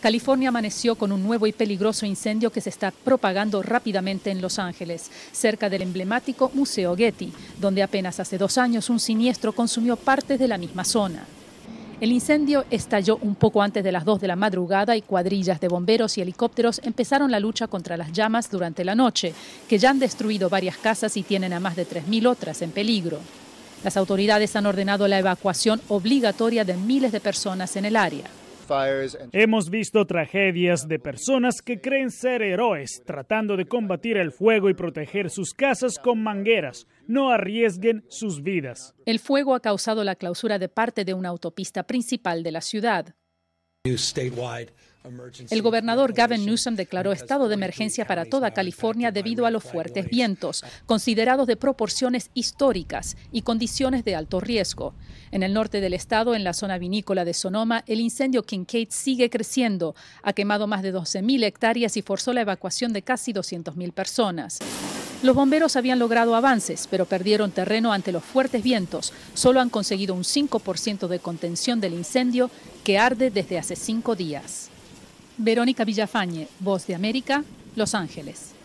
California amaneció con un nuevo y peligroso incendio que se está propagando rápidamente en Los Ángeles, cerca del emblemático Museo Getty, donde apenas hace dos años un siniestro consumió partes de la misma zona. El incendio estalló un poco antes de las 2 de la madrugada y cuadrillas de bomberos y helicópteros empezaron la lucha contra las llamas durante la noche, que ya han destruido varias casas y tienen a más de 3.000 otras en peligro. Las autoridades han ordenado la evacuación obligatoria de miles de personas en el área. Hemos visto tragedias de personas que creen ser héroes tratando de combatir el fuego y proteger sus casas con mangueras. No arriesguen sus vidas. El fuego ha causado la clausura de parte de una autopista principal de la ciudad. El gobernador Gavin Newsom declaró estado de emergencia para toda California debido a los fuertes vientos, considerados de proporciones históricas y condiciones de alto riesgo. En el norte del estado, en la zona vinícola de Sonoma, el incendio Kincaid sigue creciendo. Ha quemado más de 12.000 hectáreas y forzó la evacuación de casi 200.000 personas. Los bomberos habían logrado avances, pero perdieron terreno ante los fuertes vientos. Solo han conseguido un 5% de contención del incendio que arde desde hace cinco días. Verónica Villafañe, Voz de América, Los Ángeles.